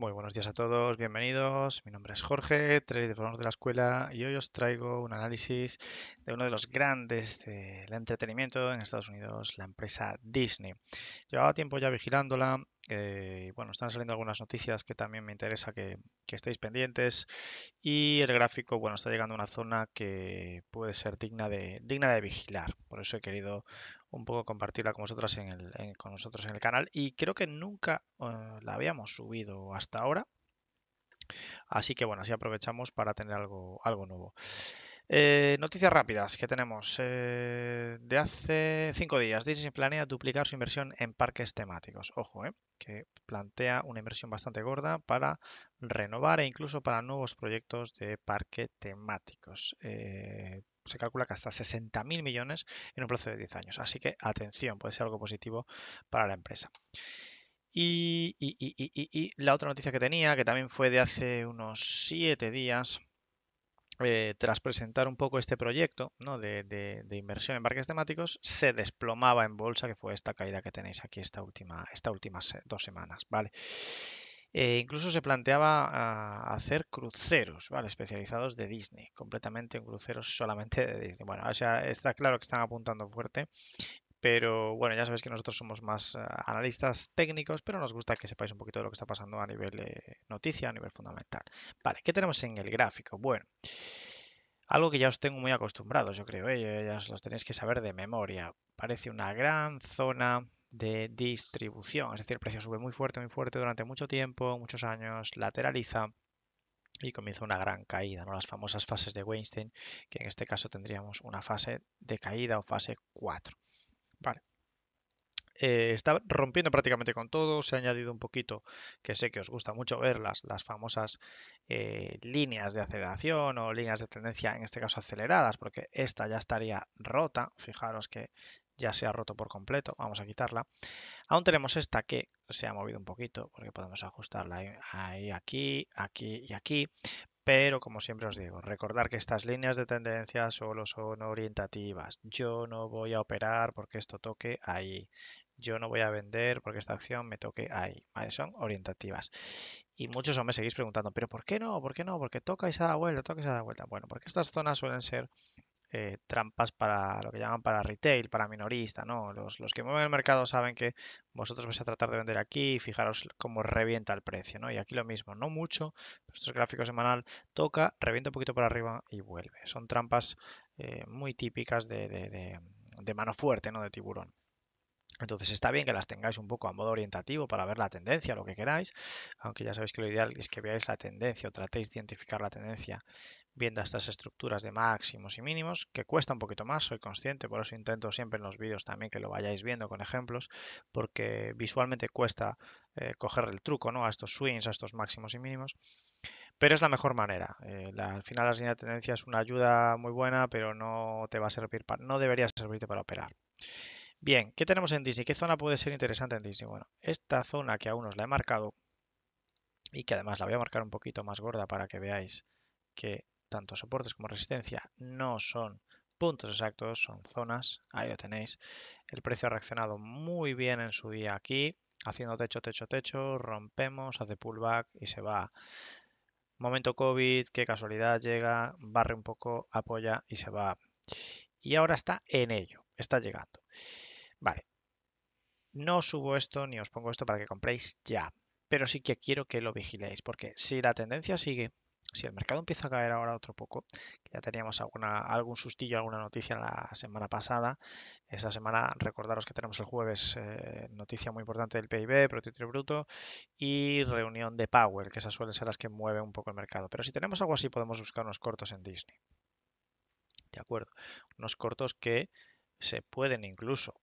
Muy buenos días a todos, bienvenidos. Mi nombre es Jorge, trader de de la escuela, y hoy os traigo un análisis de uno de los grandes del entretenimiento en Estados Unidos, la empresa Disney. Llevaba tiempo ya vigilándola. Eh, bueno, están saliendo algunas noticias que también me interesa que, estéis pendientes. Y el gráfico, bueno, está llegando a una zona que puede ser digna de, digna de vigilar. Por eso he querido un poco compartirla con vosotras en el, con nosotros en el canal. Y creo que nunca eh, la habíamos subido hasta ahora. Así que bueno, así aprovechamos para tener algo, nuevo. Eh, noticias rápidas que tenemos. Eh, de hace cinco días, Disney planea duplicar su inversión en parques temáticos. Ojo, que plantea una inversión bastante gorda para renovar e incluso para nuevos proyectos de parque temáticos se calcula que hasta 60.000 millones en un plazo de 10 años. Así que atención, puede ser algo positivo para la empresa. Y, la otra noticia que tenía, que también fue de hace unos 7 días, eh, tras presentar un poco este proyecto de, inversión en parques temáticos, se desplomaba en bolsa, que fue esta caída que tenéis aquí esta última, estas últimas eh, dos semanas. ¿vale? Eh, incluso se planteaba ah, hacer cruceros, ¿vale? Especializados de Disney, completamente en cruceros solamente de Disney. Bueno, o está claro que están apuntando fuerte, pero bueno, ya sabéis que nosotros somos más ah, analistas técnicos, pero nos gusta que sepáis un poquito de lo que está pasando a nivel de eh, noticia, a nivel fundamental. Vale, ¿qué tenemos en el gráfico? Bueno, algo que ya os tengo muy acostumbrados, yo creo, ¿eh? ya os los tenéis que saber de memoria. Parece una gran zona de distribución. Es decir, el precio sube muy fuerte, muy fuerte durante mucho tiempo, muchos años, lateraliza y comienza una gran caída, ¿no? las famosas fases de Weinstein, que en este caso tendríamos una fase de caída o fase 4. Vale. Eh, está rompiendo prácticamente con todo, se ha añadido un poquito, que sé que os gusta mucho ver las, famosas eh, líneas de aceleración o líneas de tendencia, en este caso aceleradas, porque esta ya estaría rota, fijaros que ya se ha roto por completo, vamos a quitarla. Aún tenemos esta que se ha movido un poquito porque podemos ajustarla ahí, aquí, aquí y aquí. Pero como siempre os digo, recordar que estas líneas de tendencia solo son orientativas. Yo no voy a operar porque esto toque ahí. Yo no voy a vender porque esta acción me toque ahí. son orientativas. Y muchos me seguís preguntando, pero ¿por qué no? ¿Por qué no? Porque toca y se da vuelta, toca y se da vuelta. Bueno, porque estas zonas suelen ser eh, trampas para lo que llaman para retail, para minorista, ¿no? Los, los, que mueven el mercado saben que vosotros vais a tratar de vender aquí y fijaros cómo revienta el precio, ¿no? Y aquí lo mismo, no mucho, pero estos gráficos semanal toca, revienta un poquito por arriba y vuelve. Son trampas eh, muy típicas de, de, de, mano fuerte, ¿no? De tiburón. Entonces está bien que las tengáis un poco a modo orientativo para ver la tendencia, lo que queráis, aunque ya sabéis que lo ideal es que veáis la tendencia o tratéis de identificar la tendencia viendo estas estructuras de máximos y mínimos, que cuesta un poquito más, soy consciente, por eso intento siempre en los vídeos también que lo vayáis viendo con ejemplos, porque visualmente cuesta eh, coger el truco ¿no? a estos swings, a estos máximos y mínimos, pero es la mejor manera. Eh, al final la línea de tendencia es una ayuda muy buena, pero no te va a servir, para, no debería servirte para operar. Bien, ¿qué tenemos en Disney? ¿Qué zona puede ser interesante en Disney? Bueno, esta zona que aún os la he marcado y que además la voy a marcar un poquito más gorda para que veáis que tanto soportes como resistencia no son puntos exactos, son zonas, ahí lo tenéis. El precio ha reaccionado muy bien en su día aquí, haciendo techo, techo, techo, rompemos, hace pullback y se va. Momento COVID, qué casualidad, llega, barre un poco, apoya y se va. Y ahora está en ello, está llegando. Vale. No subo esto ni os pongo esto para que compréis ya, pero sí que quiero que lo vigiléis, porque si la tendencia sigue, si el mercado empieza a caer ahora otro poco, que ya teníamos alguna, algún sustillo, alguna noticia la semana pasada, esta semana recordaros que tenemos el jueves eh, noticia muy importante del PIB, Producto Bruto y reunión de Powell, que esas suelen ser las que mueven un poco el mercado. Pero si tenemos algo así podemos buscar unos cortos en Disney. De acuerdo, unos cortos que se pueden incluso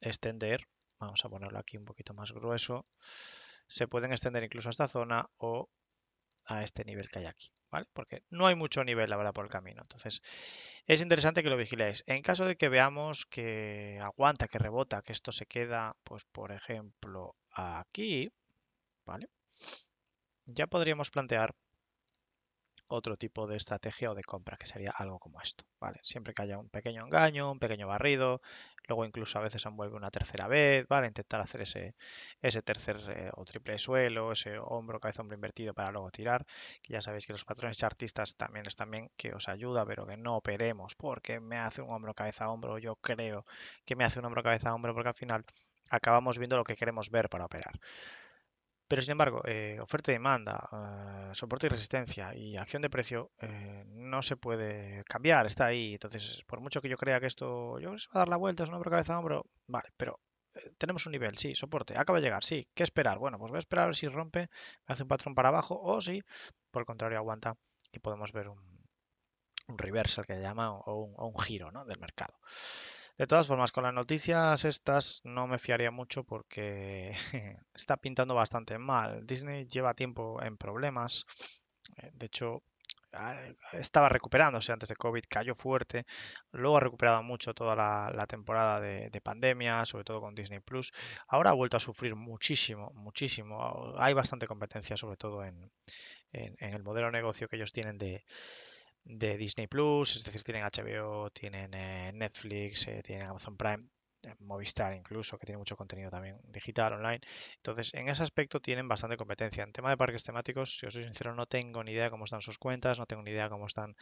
extender, vamos a ponerlo aquí un poquito más grueso, se pueden extender incluso a esta zona o a este nivel que hay aquí, ¿vale? Porque no hay mucho nivel, la por el camino. Entonces, es interesante que lo vigiléis. En caso de que veamos que aguanta, que rebota, que esto se queda, pues por ejemplo, aquí, ¿vale? Ya podríamos plantear otro tipo de estrategia o de compra, que sería algo como esto. ¿vale? Siempre que haya un pequeño engaño, un pequeño barrido, luego incluso a veces se envuelve una tercera vez, ¿vale? intentar hacer ese, ese tercer eh, o triple suelo, ese hombro, cabeza, hombro invertido para luego tirar, ya sabéis que los patrones chartistas también es también que os ayuda, pero que no operemos, porque me hace un hombro, cabeza, hombro, yo creo que me hace un hombro, cabeza, hombro, porque al final acabamos viendo lo que queremos ver para operar. Pero sin embargo, eh, oferta y demanda, eh, soporte y resistencia y acción de precio eh, no se puede cambiar, está ahí. Entonces, por mucho que yo crea que esto yo se va a dar la vuelta, es un hombre cabeza, a hombro, vale, pero tenemos un nivel, sí, soporte, acaba de llegar, sí, ¿qué esperar? Bueno, pues voy a esperar a ver si rompe, hace un patrón para abajo o si, por el contrario, aguanta y podemos ver un, un reversal que llama o un, o un giro ¿no? del mercado. De todas formas, con las noticias estas no me fiaría mucho porque está pintando bastante mal. Disney lleva tiempo en problemas. Eh, de hecho, ah, estaba recuperándose antes de COVID, cayó fuerte, luego ha recuperado mucho toda la, temporada de, pandemia, sobre todo con Disney Plus. Ahora ha vuelto a sufrir muchísimo, muchísimo. Hay bastante competencia, sobre todo en, en el modelo de negocio que ellos tienen de, de Disney Plus, es decir, tienen HBO, tienen eh, Netflix, eh, tienen Amazon Prime, eh, Movistar incluso, que tiene mucho contenido también digital, online. Entonces, en ese aspecto tienen bastante competencia. En tema de parques temáticos, si os soy sincero, no tengo ni idea cómo están sus cuentas, no tengo ni idea cómo están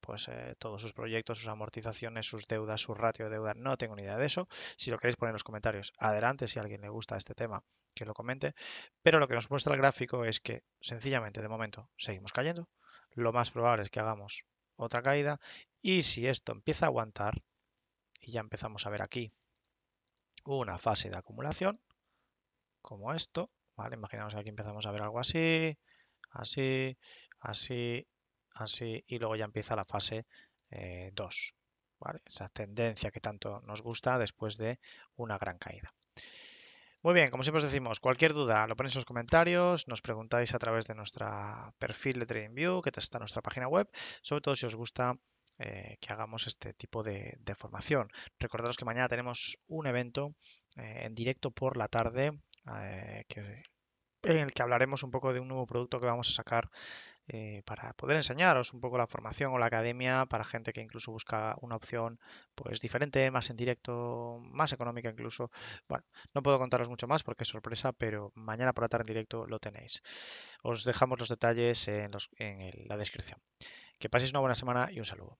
pues, todos sus proyectos, sus amortizaciones, sus deudas, su ratio de deuda. No tengo ni idea de eso. Si lo queréis poner en los comentarios, adelante, si a alguien le gusta este tema, que lo comente. Pero lo que nos muestra el gráfico es que, sencillamente, de momento, seguimos cayendo lo más probable es que hagamos otra caída. Y si esto empieza a aguantar, y ya empezamos a ver aquí una fase de acumulación, como esto, ¿vale? Imaginamos que aquí empezamos a ver algo así, así, así, así, y luego ya empieza la fase 2, eh, Esa tendencia que tanto nos gusta después de una gran caída. Muy bien, como siempre os decimos, cualquier duda lo ponéis en los comentarios, nos preguntáis a través de nuestro perfil de TradingView, que está en nuestra página web, sobre todo si os gusta eh, que hagamos este tipo de, formación. Recordaros que mañana tenemos un evento eh, en directo por la tarde eh, en el que hablaremos un poco de un nuevo producto que vamos a sacar eh, para poder enseñaros un poco la formación o la academia para gente que incluso busca una opción pues diferente, más en directo, más económica incluso. Bueno, no puedo contaros mucho más porque es sorpresa, pero mañana por la tarde en directo lo tenéis. Os dejamos los detalles en, en la descripción. Que paséis una buena semana y un saludo.